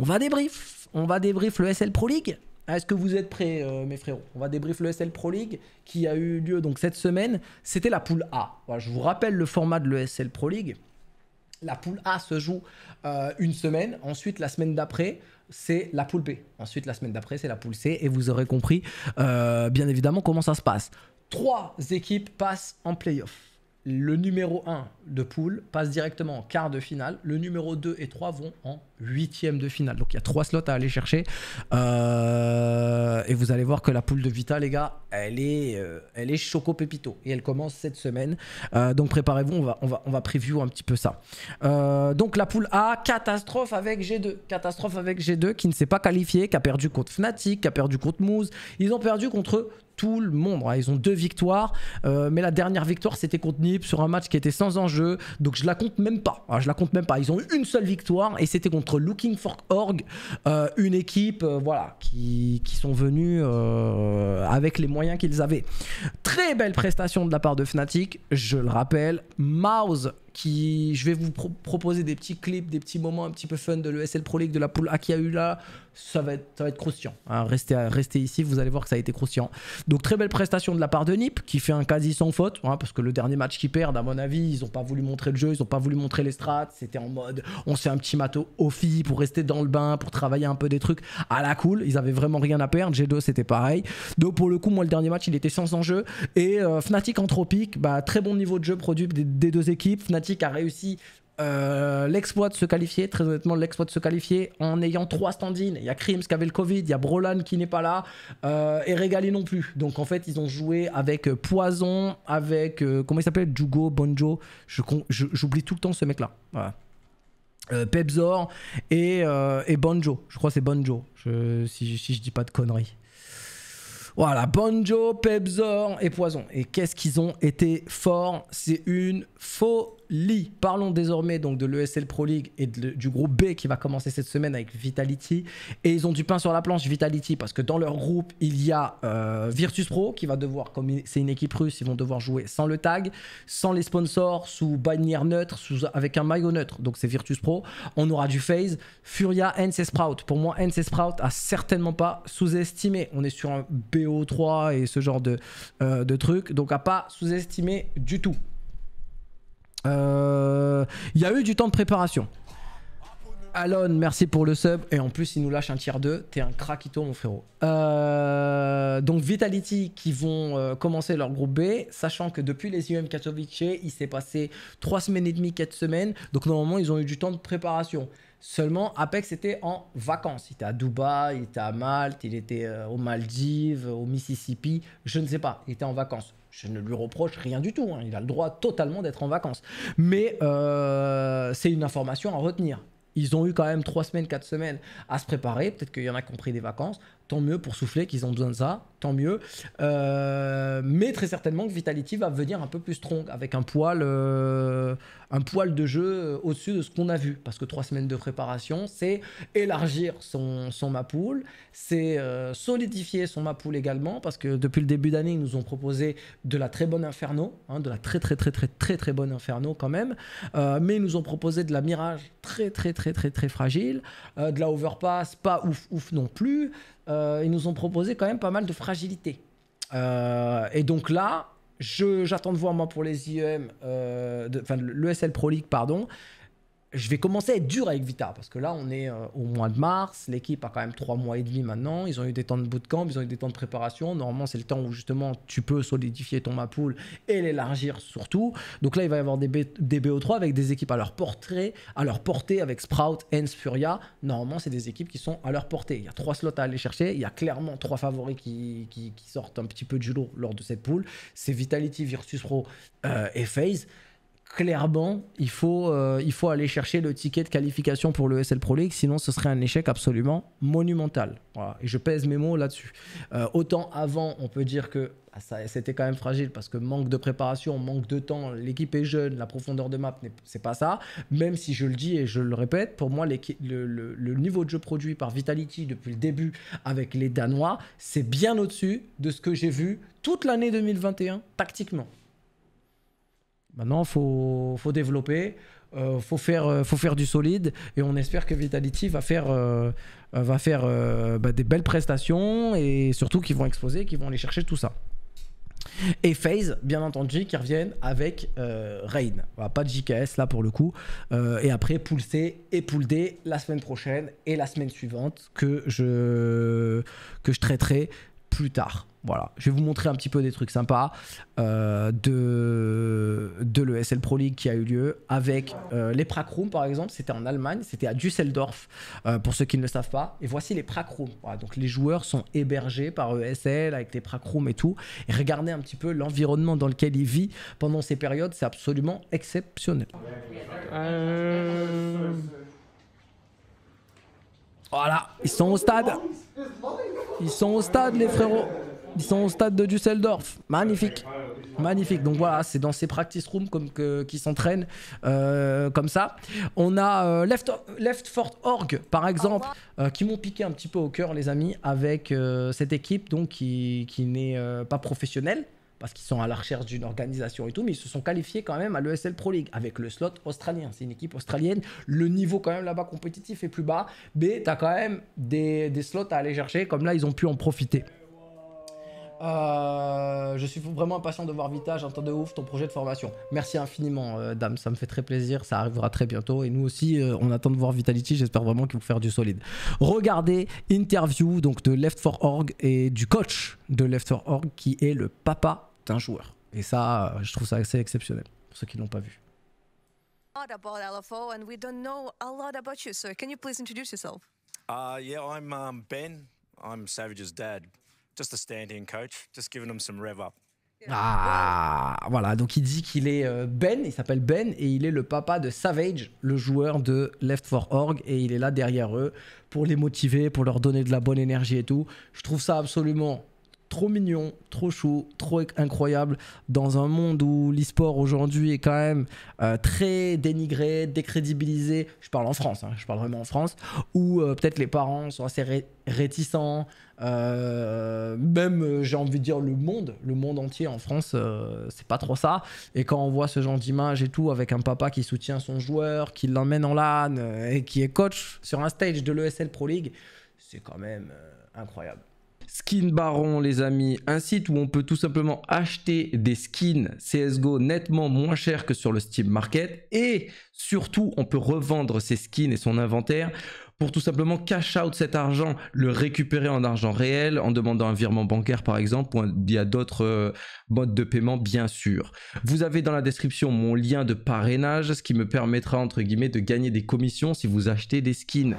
On va débrief. On va débrief le SL Pro League. Ah, est-ce que vous êtes prêts, euh, mes frérots On va débrief le SL Pro League qui a eu lieu donc cette semaine. C'était la poule A. je vous rappelle le format de l'ESL Pro League. La poule A se joue euh, une semaine. Ensuite, la semaine d'après, c'est la poule B. Ensuite, la semaine d'après, c'est la poule C. Et vous aurez compris, euh, bien évidemment, comment ça se passe. Trois équipes passent en playoff le numéro 1 de poule passe directement en quart de finale. Le numéro 2 et 3 vont en huitième de finale. Donc il y a trois slots à aller chercher. Euh, et vous allez voir que la poule de Vita, les gars, elle est, euh, elle est choco pépito. Et elle commence cette semaine. Euh, donc préparez-vous, on va, on, preview un petit peu ça. donc la poule A, catastrophe avec G2. Catastrophe avec G2 qui ne s'est pas qualifié, qui a perdu contre Fnatic, qui a perdu contre Moose. Ils ont perdu contre tout le monde. Hein. Ils ont deux victoires, euh, mais la dernière victoire c'était contre Nip sur un match qui était sans enjeu, donc je la compte même pas. Hein. je la compte même pas. Ils ont eu une seule victoire et c'était contre Looking for Org, euh, une équipe euh, voilà qui, qui, sont venus avec les moyens qu'ils avaient. Très belle prestation de la part de Fnatic. Je le rappelle, Mouse je vais vous proposer des petits clips, des petits moments un petit peu fun de l'ESL Pro League, de la poule A qui a eu là. Ça va être, ça va être croustillant. Hein. Restez, restez, ici, vous allez voir que ça a été croustillant. Donc très belle prestation de la part de Nip, qui fait un quasi sans faute, hein, parce que le dernier match qu'ils perdent, à mon avis, ils n'ont pas voulu montrer le jeu, ils n'ont pas voulu montrer les strats. C'était en mode, on s'est un petit matos au pour rester dans le bain, pour travailler un peu des trucs à la cool. Ils avaient vraiment rien à perdre. G2, c'était pareil. Donc pour le coup, moi, le dernier match, il était sans enjeu. Et euh, Fnatic Anthropique, bah, très bon niveau de jeu produit des, deux équipes qui a réussi euh, l'exploit de se qualifier, très honnêtement, l'exploit de se qualifier en ayant trois stand-in. Il y a Krims qui avait le Covid, il y a Brolan qui n'est pas là, euh, et Régalé non plus. Donc en fait, ils ont joué avec euh, Poison, avec. comment il s'appelle Jugo, Bonjo. J'oublie tout le temps ce mec-là. Voilà. Pebzor et, et, Bonjo. Je crois que c'est Bonjo, je, si, si je dis pas de conneries. Voilà, Bonjo, Pebzor et Poison. Et qu'est-ce qu'ils ont été forts C'est une faux Lee. Parlons désormais donc de l'ESL Pro League et du groupe B qui va commencer cette semaine avec Vitality. Et ils ont du pain sur la planche, Vitality, parce que dans leur groupe, il y a euh, Virtus Pro qui va devoir, comme c'est une équipe russe, ils vont devoir jouer sans le tag, sans les sponsors, sous bannière neutre, sous, avec un maillot neutre. Donc c'est Virtus Pro. On aura du Phase, Furia, NC Sprout. Pour moi, NC Sprout a certainement pas sous-estimé. On est sur un BO3 et ce genre de, euh, de trucs. Donc à pas sous estimé du tout. Euh, il y a eu du temps de préparation. Alon, merci pour le sub. Et en plus, il nous lâche un tiers 2. T'es un craquito, mon frérot. Euh, donc, Vitality qui vont euh, commencer leur groupe B, sachant que depuis les IEM Katowice, il s'est passé 3 semaines et demie, 4 semaines. Donc, normalement, ils ont eu du temps de préparation. Seulement, Apex était en vacances. Il était à Dubaï, il était à Malte, il était euh, aux Maldives, au Mississippi, je ne sais pas. Il était en vacances. Je ne lui reproche rien du tout. Hein. Il a le droit totalement d'être en vacances. Mais euh, c'est une information à retenir. Ils ont eu quand même trois semaines, quatre semaines à se préparer. Peut-être qu'il y en a compris des vacances tant mieux pour souffler qu'ils ont besoin de ça, tant mieux. Euh, mais très certainement que Vitality va venir un peu plus strong, avec un poil, euh, un poil de jeu euh, au-dessus de ce qu'on a vu. Parce que trois semaines de préparation, c'est élargir son, son map pool, c'est solidifier son map pool également, parce que depuis le début d'année, ils nous ont proposé de la très bonne Inferno, hein, de la très très très très très très bonne Inferno quand même, mais ils nous ont proposé de la Mirage très très très très très fragile, de la Overpass pas ouf ouf non plus. Euh, ils nous ont proposé quand même pas mal de fragilité. Euh, et donc là, j'attends de voir moi pour les IEM, euh, enfin l'ESL Pro League, pardon, je vais commencer à être dur avec Vita parce que là, on est euh, au mois de mars. L'équipe a quand même trois mois et demi maintenant. Ils ont eu des temps de bootcamp, ils ont eu des temps de préparation. Normalement, c'est le temps où justement tu peux solidifier ton mapoule et l'élargir surtout. Donc là, il va y avoir des, BO3 avec des équipes à leur portée, à leur portée avec Sprout, et Furia. Normalement, c'est des équipes qui sont à leur portée. Il y a trois slots à aller chercher. Il y a clairement trois favoris qui, sortent un petit peu du lot lors de cette poule. C'est Vitality, versus Pro euh, et FaZe clairement, il faut, euh, il faut aller chercher le ticket de qualification pour le SL Pro League, sinon ce serait un échec absolument monumental. Et je pèse mes mots là-dessus. Euh, autant avant, on peut dire que ah, c'était quand même fragile parce que manque de préparation, manque de temps, l'équipe est jeune, la profondeur de map, c'est pas ça. Même si je le dis et je le répète, pour moi, le niveau de jeu produit par Vitality depuis le début avec les Danois, c'est bien au-dessus de ce que j'ai vu toute l'année 2021 tactiquement. Maintenant, il faut, faut, développer, il euh, faut, faire, euh, faut faire du solide et on espère que Vitality va faire, euh, va faire bah, des belles prestations et surtout qu'ils vont exposer, qu'ils vont aller chercher tout ça. Et FaZe, bien entendu, qui reviennent avec Rain. pas de JKS là pour le coup. et après, Pool C et Pool D la semaine prochaine et la semaine suivante que je, que je traiterai plus tard. Voilà, je vais vous montrer un petit peu des trucs sympas euh, de, de l'ESL Pro League qui a eu lieu avec euh, les Prakroom par exemple, c'était en Allemagne, c'était à Düsseldorf euh, pour ceux qui ne le savent pas. Et voici les Prakroom. donc les joueurs sont hébergés par ESL avec les Prakroom et tout. Et regardez un petit peu l'environnement dans lequel ils vivent pendant ces périodes, c'est absolument exceptionnel. Voilà, ils sont au stade. Ils sont au stade les frérots. Ils sont au stade de Düsseldorf. Magnifique. Magnifique. Donc voilà, c'est dans ces practice rooms comme qui s'entraînent euh, comme ça. On a euh, Left, Left Fort Org, par exemple, euh, qui m'ont piqué un petit peu au cœur, les amis, avec cette équipe donc, qui, n'est pas professionnelle parce qu'ils sont à la recherche d'une organisation et tout, mais ils se sont qualifiés quand même à l'ESL Pro League avec le slot australien. C'est une équipe australienne. Le niveau quand même là-bas compétitif est plus bas, mais tu as quand même des slots à aller chercher, comme là ils ont pu en profiter. Euh, je suis vraiment impatient de voir Vita, j'entends de ouf ton projet de formation. Merci infiniment, euh, dame, ça me fait très plaisir, ça arrivera très bientôt. Et nous aussi, euh, on attend de voir Vitality, j'espère vraiment qu'ils vont faire du solide. Regardez interview donc de Left 4 Org et du coach de Left 4 Org qui est le papa d'un joueur. Et ça, je trouve ça assez exceptionnel pour ceux qui ne l'ont pas vu. About LFO and we don't know a lot about you, can you please introduce yourself? Uh, yeah, I'm um, Ben. I'm Savage's dad. Just a stand coach, just giving them some rev up. Ah, voilà, donc il dit qu'il est euh, Ben, il s'appelle Ben, et il est le papa de Savage, le joueur de Left 4 Org, et il est là derrière eux pour les motiver, pour leur donner de la bonne énergie et tout. Je trouve ça absolument trop mignon, trop chaud, trop incroyable dans un monde où l'e-sport aujourd'hui est quand même euh, très dénigré, décrédibilisé. Je parle en France, hein, je parle vraiment en France, où euh, peut-être les parents sont assez réticents. Euh, même, j'ai envie de dire, le monde, le monde entier en France, c'est pas trop ça. Et quand on voit ce genre d'image et tout, avec un papa qui soutient son joueur, qui l'emmène en LAN et qui est coach sur un stage de l'ESL Pro League, c'est quand même incroyable. Skin Baron, les amis, un site où on peut tout simplement acheter des skins CSGO nettement moins cher que sur le Steam Market. Et surtout, on peut revendre ses skins et son inventaire pour tout simplement cash out cet argent, le récupérer en argent réel en demandant un virement bancaire par exemple. Il y a d'autres euh, modes de paiement bien sûr. Vous avez dans la description mon lien de parrainage, ce qui me permettra entre guillemets de gagner des commissions si vous achetez des skins.